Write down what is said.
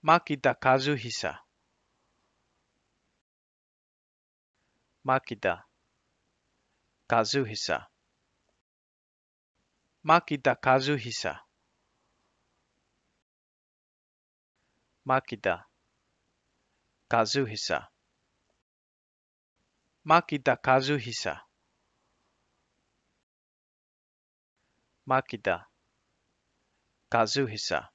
牧田和久牧田和久牧田和久牧田和久牧田和久牧田和久